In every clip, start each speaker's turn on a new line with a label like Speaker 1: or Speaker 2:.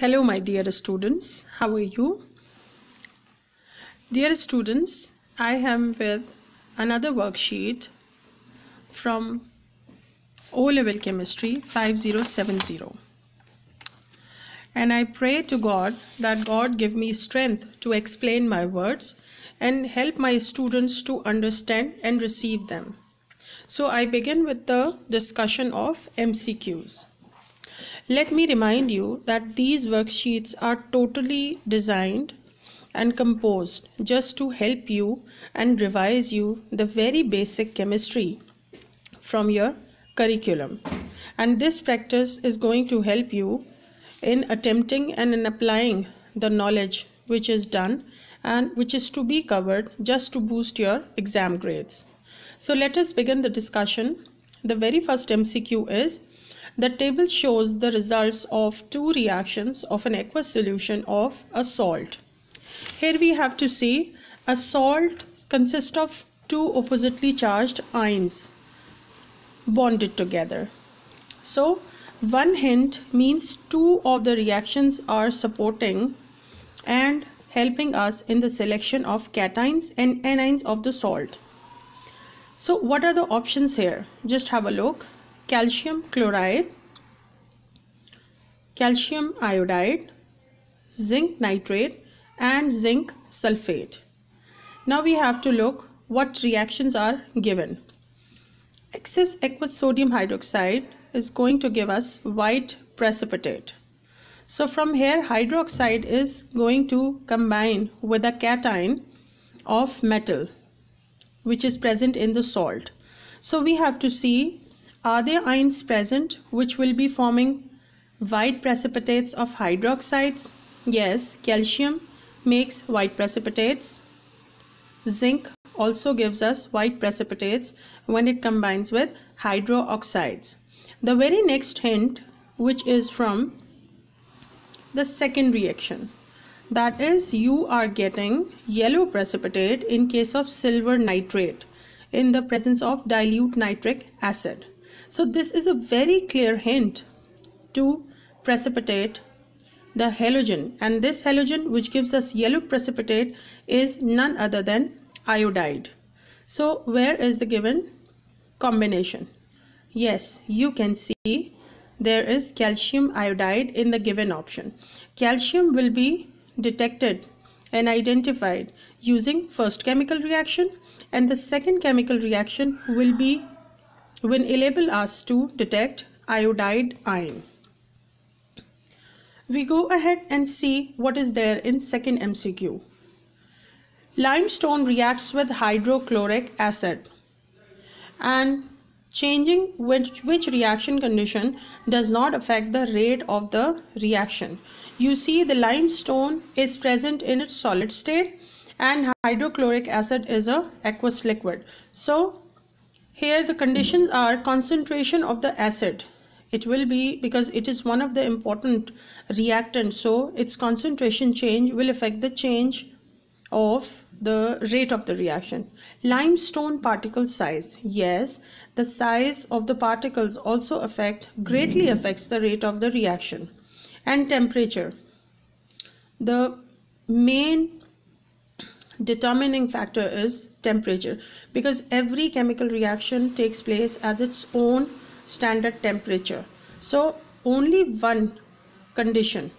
Speaker 1: Hello my dear students, how are you? Dear students, I am with another worksheet from O-Level Chemistry 5070. And I pray to God that God give me strength to explain my words and help my students to understand and receive them. So I begin with the discussion of MCQs. Let me remind you that these worksheets are totally designed and composed just to help you and revise you the very basic chemistry from your curriculum. And this practice is going to help you in attempting and in applying the knowledge which is done and which is to be covered just to boost your exam grades. So let us begin the discussion. The very first MCQ is the table shows the results of two reactions of an aqueous solution of a salt. Here we have to see a salt consists of two oppositely charged ions bonded together. So one hint means two of the reactions are supporting and helping us in the selection of cations and anions of the salt. So what are the options here? Just have a look calcium chloride, calcium iodide, zinc nitrate and zinc sulfate. Now we have to look what reactions are given. Excess aqueous sodium hydroxide is going to give us white precipitate. So from here hydroxide is going to combine with a cation of metal which is present in the salt. So we have to see are there ions present which will be forming white precipitates of hydroxides? Yes, calcium makes white precipitates. Zinc also gives us white precipitates when it combines with hydroxides. The very next hint which is from the second reaction that is you are getting yellow precipitate in case of silver nitrate in the presence of dilute nitric acid. So this is a very clear hint to precipitate the halogen and this halogen which gives us yellow precipitate is none other than iodide. So where is the given combination? Yes, you can see there is calcium iodide in the given option. Calcium will be detected and identified using first chemical reaction and the second chemical reaction will be will enable us to detect iodide ion. We go ahead and see what is there in second MCQ. Limestone reacts with hydrochloric acid and changing which, which reaction condition does not affect the rate of the reaction. You see the limestone is present in its solid state and hydrochloric acid is a aqueous liquid. So here the conditions are concentration of the acid. It will be because it is one of the important reactants. So its concentration change will affect the change of the rate of the reaction. Limestone particle size. Yes, the size of the particles also affect greatly affects the rate of the reaction. And temperature. The main determining factor is temperature because every chemical reaction takes place at its own standard temperature so only one condition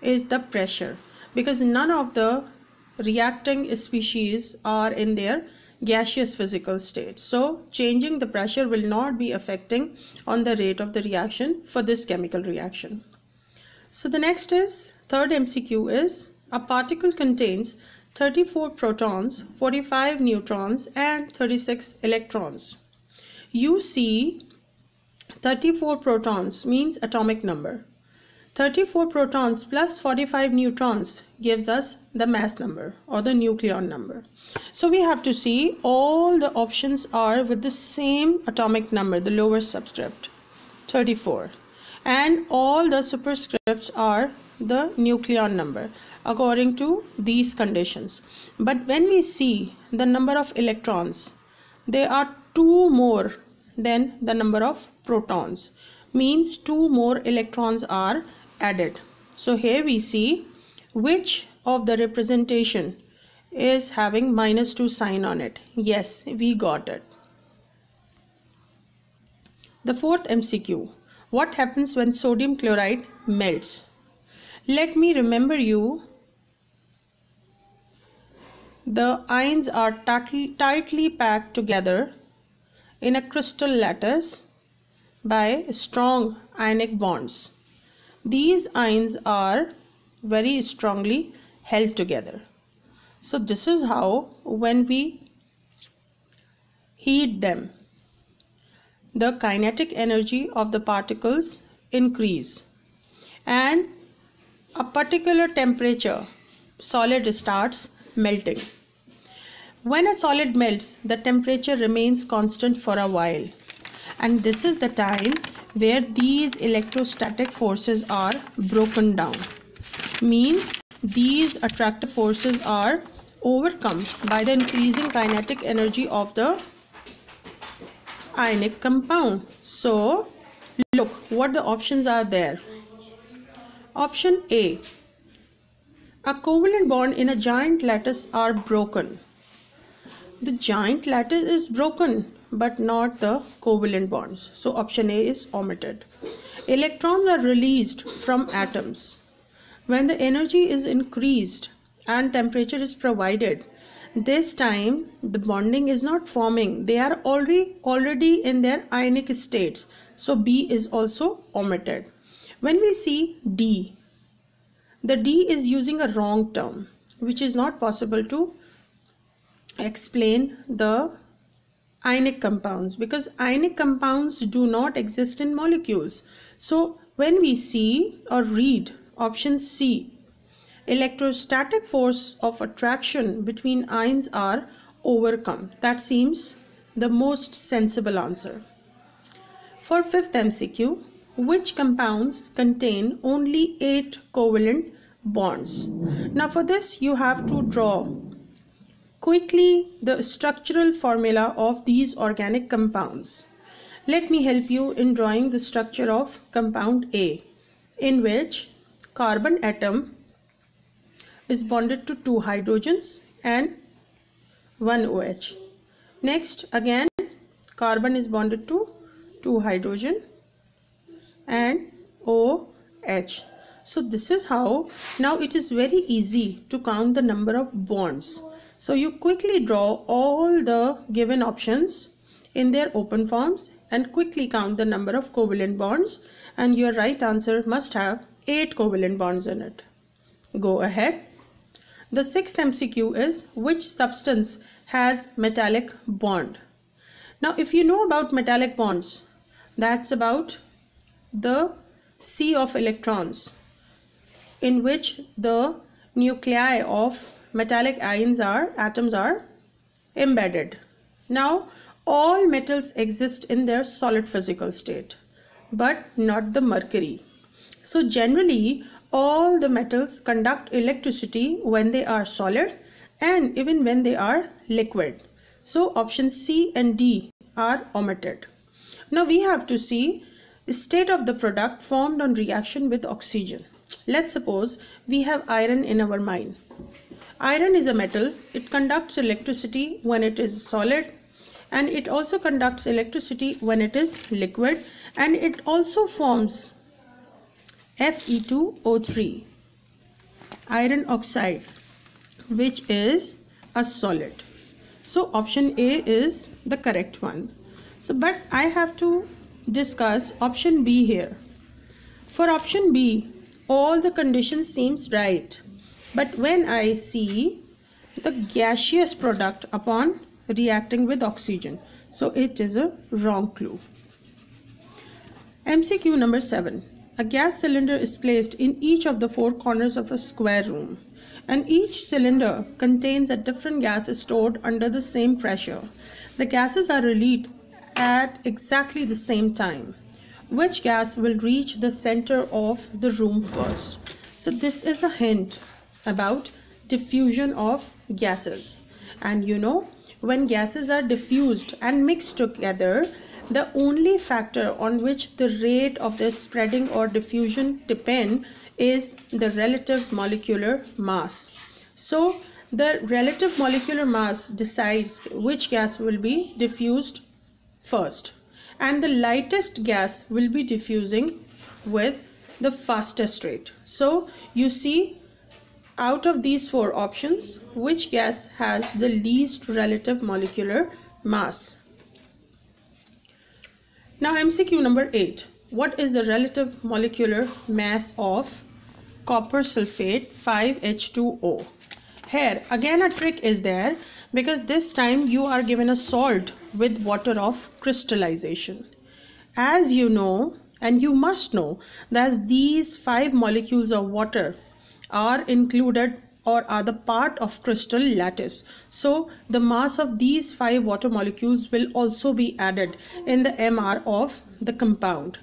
Speaker 1: is the pressure because none of the reacting species are in their gaseous physical state so changing the pressure will not be affecting on the rate of the reaction for this chemical reaction so the next is third mcq is a particle contains 34 protons, 45 neutrons and 36 electrons. You see 34 protons means atomic number. 34 protons plus 45 neutrons gives us the mass number or the nucleon number. So we have to see all the options are with the same atomic number, the lower subscript, 34. And all the superscripts are the nucleon number according to these conditions. But when we see the number of electrons, they are two more than the number of protons means two more electrons are added. So here we see which of the representation is having minus 2 sign on it. Yes, we got it. The fourth MCQ. What happens when sodium chloride melts? Let me remember you. The ions are tightly packed together in a crystal lattice by strong ionic bonds. These ions are very strongly held together. So this is how when we heat them, the kinetic energy of the particles increase and a particular temperature, solid starts melting. When a solid melts, the temperature remains constant for a while. And this is the time where these electrostatic forces are broken down. Means these attractive forces are overcome by the increasing kinetic energy of the ionic compound. So look what the options are there. Option A. A covalent bond in a giant lattice are broken. The giant lattice is broken but not the covalent bonds. So option A is omitted. Electrons are released from atoms. When the energy is increased and temperature is provided, this time the bonding is not forming. They are already already in their ionic states. So B is also omitted. When we see D, the D is using a wrong term, which is not possible to explain the ionic compounds because ionic compounds do not exist in molecules. So when we see or read option C, electrostatic force of attraction between ions are overcome. That seems the most sensible answer. For fifth MCQ, which compounds contain only 8 covalent bonds. Now for this you have to draw quickly the structural formula of these organic compounds. Let me help you in drawing the structure of compound A in which carbon atom is bonded to two hydrogens and one OH. Next again carbon is bonded to two hydrogen and OH. So this is how now it is very easy to count the number of bonds. So you quickly draw all the given options in their open forms and quickly count the number of covalent bonds and your right answer must have 8 covalent bonds in it. Go ahead. The sixth MCQ is which substance has metallic bond. Now if you know about metallic bonds that's about the sea of electrons in which the nuclei of metallic ions are atoms are embedded. Now all metals exist in their solid physical state but not the mercury. So generally all the metals conduct electricity when they are solid and even when they are liquid. So options C and D are omitted. Now we have to see the state of the product formed on reaction with oxygen. Let's suppose we have iron in our mine. Iron is a metal. It conducts electricity when it is solid and it also conducts electricity when it is liquid and it also forms Fe2O3 iron oxide which is a solid. So option A is the correct one. So but I have to discuss option B here. For option B, all the conditions seems right. But when I see the gaseous product upon reacting with oxygen, so it is a wrong clue. MCQ number 7. A gas cylinder is placed in each of the four corners of a square room and each cylinder contains a different gas stored under the same pressure. The gases are released at exactly the same time. Which gas will reach the center of the room first? So this is a hint about diffusion of gases. And you know, when gases are diffused and mixed together, the only factor on which the rate of their spreading or diffusion depend is the relative molecular mass. So the relative molecular mass decides which gas will be diffused first and the lightest gas will be diffusing with the fastest rate. So you see out of these four options which gas has the least relative molecular mass. Now MCQ number 8. What is the relative molecular mass of copper sulfate 5H2O? here again a trick is there because this time you are given a salt with water of crystallization as you know and you must know that these five molecules of water are included or are the part of crystal lattice. So the mass of these five water molecules will also be added in the MR of the compound.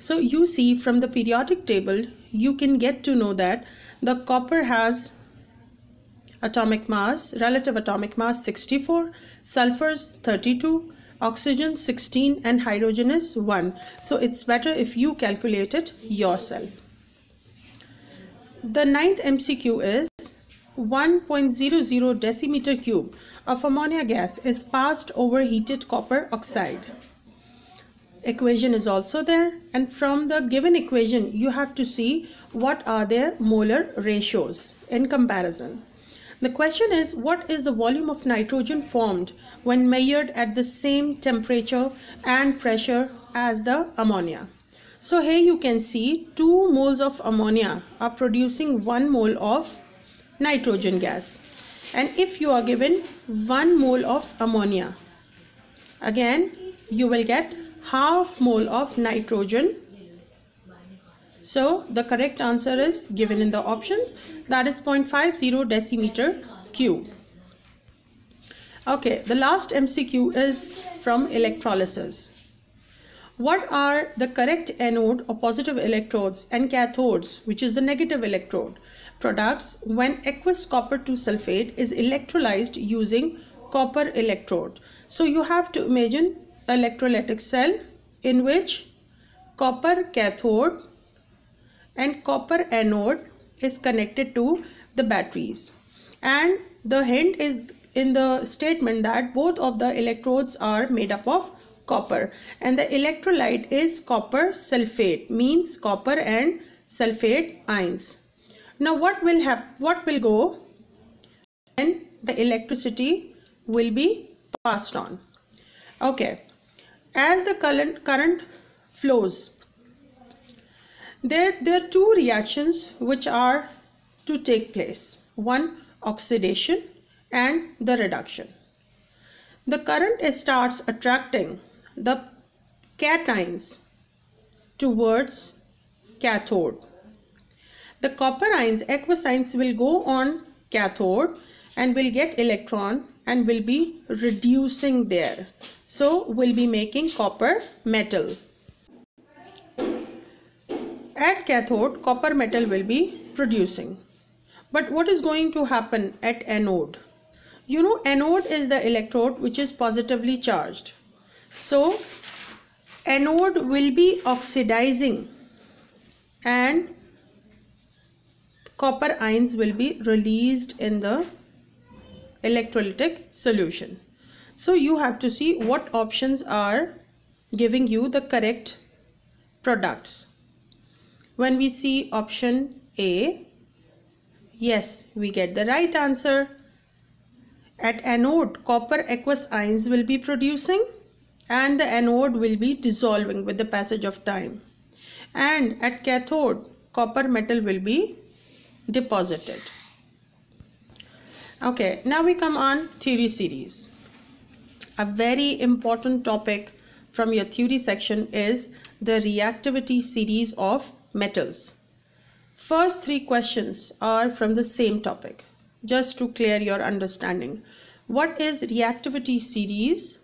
Speaker 1: So you see from the periodic table, you can get to know that the copper has atomic mass, relative atomic mass 64, Sulphurs 32, oxygen 16 and hydrogen is 1. So it's better if you calculate it yourself. The ninth MCQ is 1.00 decimeter cube of ammonia gas is passed over heated copper oxide. Equation is also there and from the given equation you have to see what are their molar ratios in comparison. The question is what is the volume of nitrogen formed when measured at the same temperature and pressure as the ammonia? So here you can see 2 moles of ammonia are producing 1 mole of nitrogen gas. And if you are given 1 mole of ammonia, again you will get half mole of nitrogen so the correct answer is given in the options that is 0.50 decimeter cube. Okay, the last MCQ is from electrolysis. What are the correct anode or positive electrodes and cathodes, which is the negative electrode, products when aqueous copper 2 sulfate is electrolyzed using copper electrode? So you have to imagine electrolytic cell in which copper cathode and copper anode is connected to the batteries and the hint is in the statement that both of the electrodes are made up of copper and the electrolyte is copper sulfate means copper and sulfate ions now what will happen what will go and the electricity will be passed on okay as the current current flows there, there are two reactions which are to take place. One oxidation and the reduction. The current starts attracting the cations towards cathode. The copper ions, aqueous ions will go on cathode and will get electron and will be reducing there. So, will be making copper metal at cathode copper metal will be producing but what is going to happen at anode you know anode is the electrode which is positively charged so anode will be oxidizing and copper ions will be released in the electrolytic solution so you have to see what options are giving you the correct products when we see option A, yes, we get the right answer. At anode, copper aqueous ions will be producing and the anode will be dissolving with the passage of time. And at cathode, copper metal will be deposited. Okay, now we come on theory series. A very important topic from your theory section is the reactivity series of metals. First three questions are from the same topic, just to clear your understanding. What is reactivity series?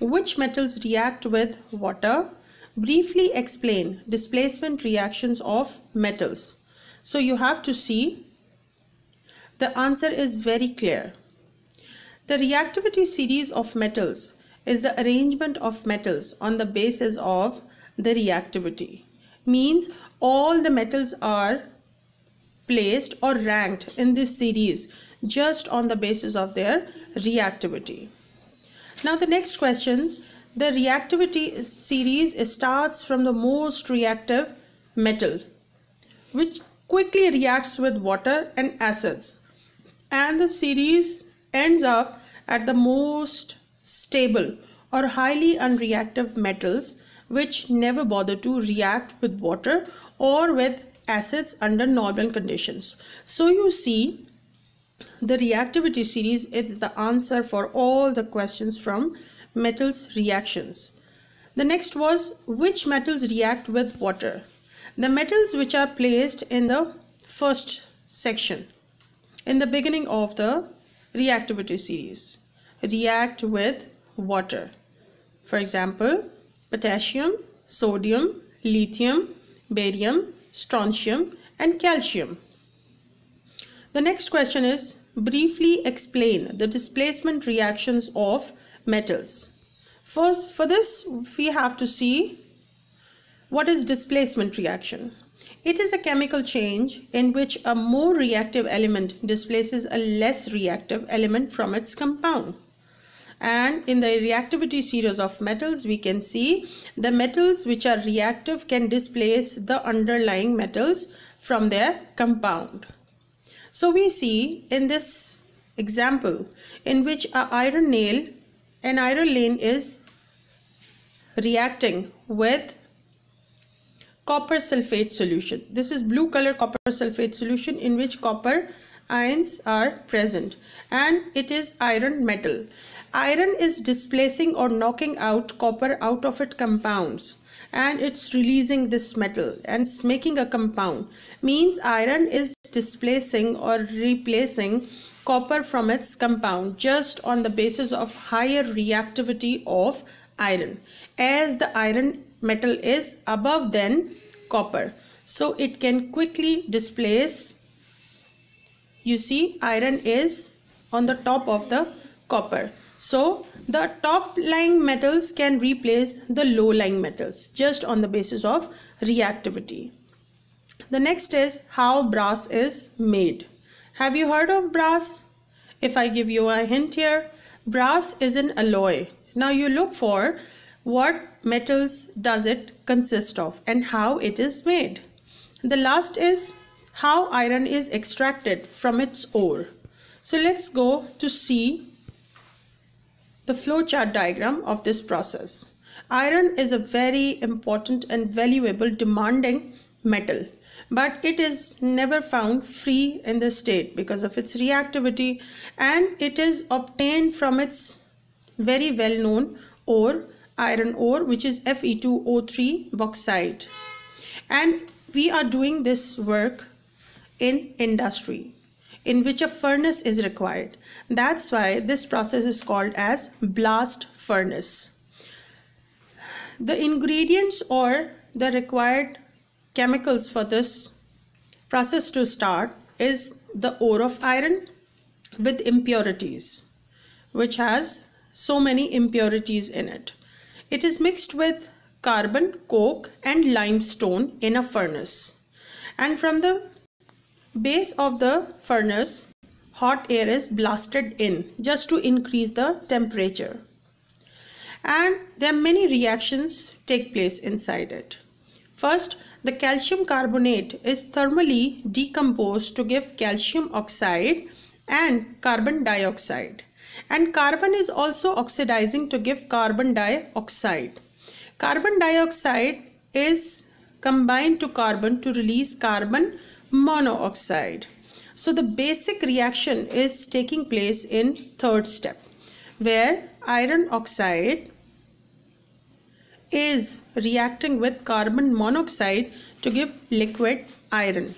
Speaker 1: Which metals react with water? Briefly explain displacement reactions of metals. So you have to see the answer is very clear. The reactivity series of metals is the arrangement of metals on the basis of the reactivity means all the metals are placed or ranked in this series just on the basis of their reactivity. Now the next questions, the reactivity series starts from the most reactive metal which quickly reacts with water and acids and the series ends up at the most stable or highly unreactive metals which never bother to react with water or with acids under normal conditions. So you see the reactivity series is the answer for all the questions from metals reactions. The next was which metals react with water. The metals which are placed in the first section in the beginning of the reactivity series react with water. For example, potassium, sodium, lithium, barium, strontium and calcium. The next question is briefly explain the displacement reactions of metals. First, for this we have to see what is displacement reaction. It is a chemical change in which a more reactive element displaces a less reactive element from its compound and in the reactivity series of metals we can see the metals which are reactive can displace the underlying metals from their compound. So we see in this example in which a iron nail an iron lane is reacting with copper sulfate solution. This is blue color copper sulfate solution in which copper ions are present and it is iron metal. Iron is displacing or knocking out copper out of its compounds and it's releasing this metal and it's making a compound means iron is displacing or replacing copper from its compound just on the basis of higher reactivity of iron as the iron metal is above than copper so it can quickly displace you see iron is on the top of the copper. So the top lying metals can replace the low lying metals just on the basis of reactivity. The next is how brass is made. Have you heard of brass? If I give you a hint here, brass is an alloy. Now you look for what metals does it consist of and how it is made. The last is how iron is extracted from its ore. So let's go to see the flowchart diagram of this process. Iron is a very important and valuable demanding metal but it is never found free in the state because of its reactivity and it is obtained from its very well known ore iron ore which is Fe2O3 bauxite and we are doing this work in industry in which a furnace is required. That's why this process is called as blast furnace. The ingredients or the required chemicals for this process to start is the ore of iron with impurities which has so many impurities in it. It is mixed with carbon, coke and limestone in a furnace and from the base of the furnace, hot air is blasted in just to increase the temperature. And there are many reactions take place inside it. First, the calcium carbonate is thermally decomposed to give calcium oxide and carbon dioxide. And carbon is also oxidizing to give carbon dioxide. Carbon dioxide is combined to carbon to release carbon Monoxide. So the basic reaction is taking place in third step where iron oxide is reacting with carbon monoxide to give liquid iron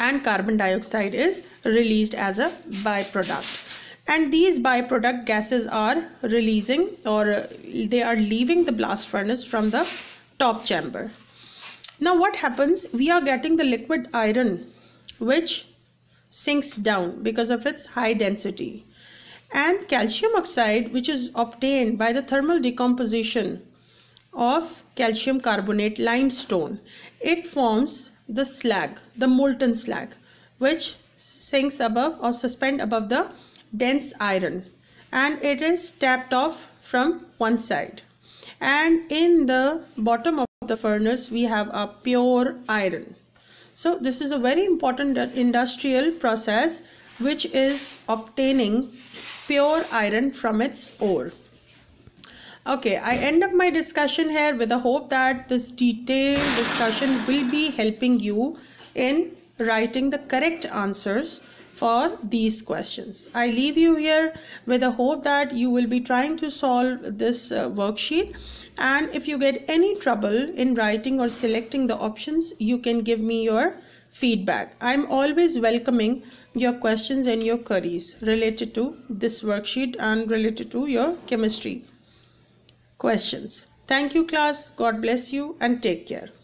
Speaker 1: and carbon dioxide is released as a byproduct and these byproduct gases are releasing or they are leaving the blast furnace from the top chamber now what happens? We are getting the liquid iron which sinks down because of its high density and calcium oxide which is obtained by the thermal decomposition of calcium carbonate limestone. It forms the slag, the molten slag which sinks above or suspend above the dense iron and it is tapped off from one side and in the bottom of the furnace we have a pure iron. So this is a very important industrial process which is obtaining pure iron from its ore. Okay, I end up my discussion here with the hope that this detailed discussion will be helping you in writing the correct answers for these questions. I leave you here with the hope that you will be trying to solve this uh, worksheet and if you get any trouble in writing or selecting the options you can give me your feedback. I'm always welcoming your questions and your queries related to this worksheet and related to your chemistry questions. Thank you class. God bless you and take care.